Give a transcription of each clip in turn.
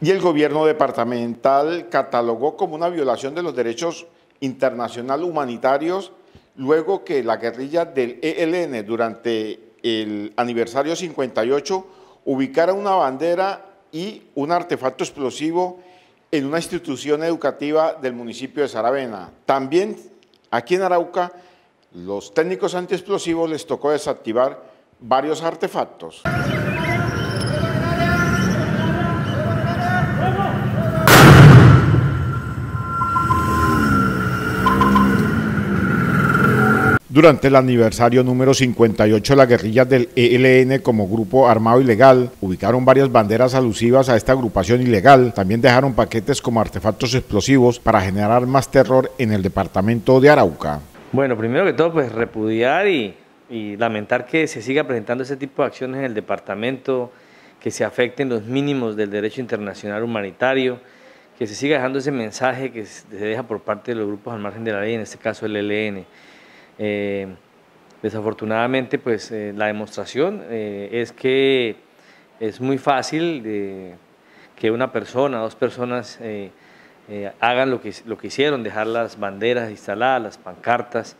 y el gobierno departamental catalogó como una violación de los derechos internacional humanitarios luego que la guerrilla del ELN durante el aniversario 58 ubicara una bandera y un artefacto explosivo en una institución educativa del municipio de Saravena. También aquí en Arauca, los técnicos antiexplosivos les tocó desactivar varios artefactos. durante el aniversario número 58 de guerrillas del ELN como grupo armado ilegal. Ubicaron varias banderas alusivas a esta agrupación ilegal. También dejaron paquetes como artefactos explosivos para generar más terror en el departamento de Arauca. Bueno, primero que todo, pues repudiar y, y lamentar que se siga presentando ese tipo de acciones en el departamento, que se afecten los mínimos del derecho internacional humanitario, que se siga dejando ese mensaje que se deja por parte de los grupos al margen de la ley, en este caso el ELN. Eh, desafortunadamente, pues eh, la demostración eh, es que es muy fácil que una persona, dos personas hagan lo que, lo que hicieron, dejar las banderas instaladas, las pancartas,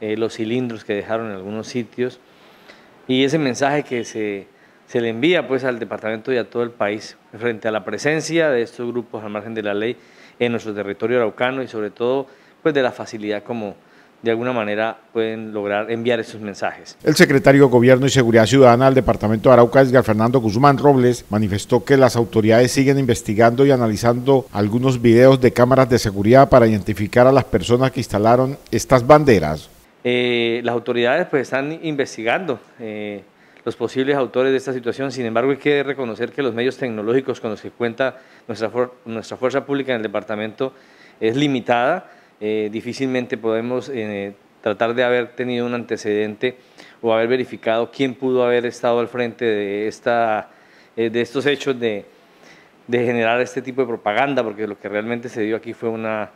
los cilindros que dejaron en algunos sitios. Y ese mensaje que se, se le envía pues al departamento y a todo el país frente a la presencia de estos grupos al margen de la ley en nuestro territorio araucano y sobre todo pues de la facilidad como de alguna manera pueden lograr enviar esos mensajes. El secretario de Gobierno y Seguridad Ciudadana del Departamento de Arauca, Edgar Fernando Guzmán Robles, manifestó que las autoridades siguen investigando y analizando algunos videos de cámaras de seguridad para identificar a las personas que instalaron estas banderas. Eh, las autoridades pues están investigando eh, los posibles autores de esta situación, sin embargo hay que reconocer que los medios tecnológicos con los que cuenta nuestra, nuestra fuerza pública en el departamento es limitada, eh, difícilmente podemos eh, tratar de haber tenido un antecedente o haber verificado quién pudo haber estado al frente de, esta, eh, de estos hechos de, de, generar este tipo de propaganda, porque lo que realmente se dio aquí fue una,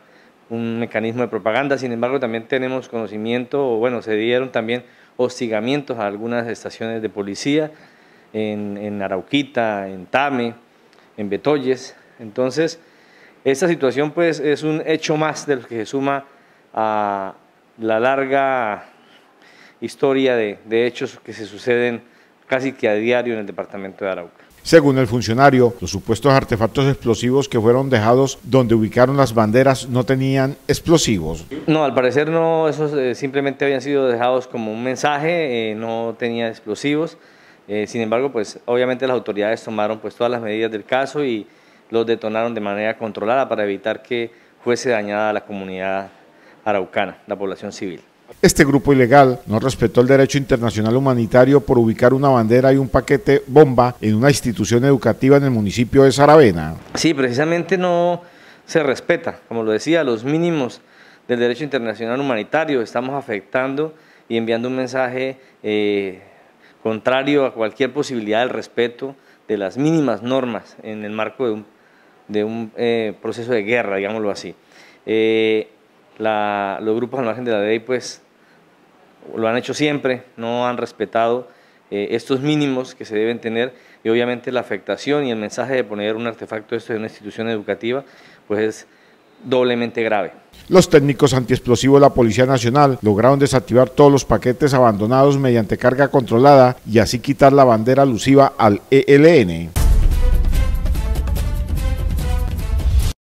un mecanismo de propaganda. Sin embargo, también tenemos conocimiento, o bueno, se dieron también hostigamientos a algunas estaciones de policía en, en Arauquita, en Tame, en Betoyes. Entonces, esta situación pues es un hecho más de los que se suma a la larga historia de, hechos que se suceden casi que a diario en el departamento de Arauca. Según el funcionario, los supuestos artefactos explosivos que fueron dejados donde ubicaron las banderas no tenían explosivos. No, al parecer no, esos eh, simplemente habían sido dejados como un mensaje, eh, no tenía explosivos. Eh, sin embargo, pues obviamente las autoridades tomaron pues todas las medidas del caso y los detonaron de manera controlada para evitar que fuese dañada la comunidad araucana, la población civil. Este grupo ilegal no respetó el derecho internacional humanitario por ubicar una bandera y un paquete bomba en una institución educativa en el municipio de Saravena. Sí, precisamente no se respeta, como lo decía, los mínimos del derecho internacional humanitario. Estamos afectando y enviando un mensaje eh, contrario a cualquier posibilidad del respeto de las mínimas normas en el marco de un de un eh, proceso de guerra, digámoslo así. Eh, los grupos al margen de la ley, pues, lo han hecho siempre, no han respetado eh, estos mínimos que se deben tener y obviamente la afectación y el mensaje de poner un artefacto esto en una institución educativa, pues es doblemente grave. Los técnicos antiexplosivos de la Policía Nacional lograron desactivar todos los paquetes abandonados mediante carga controlada y así quitar la bandera alusiva al ELN.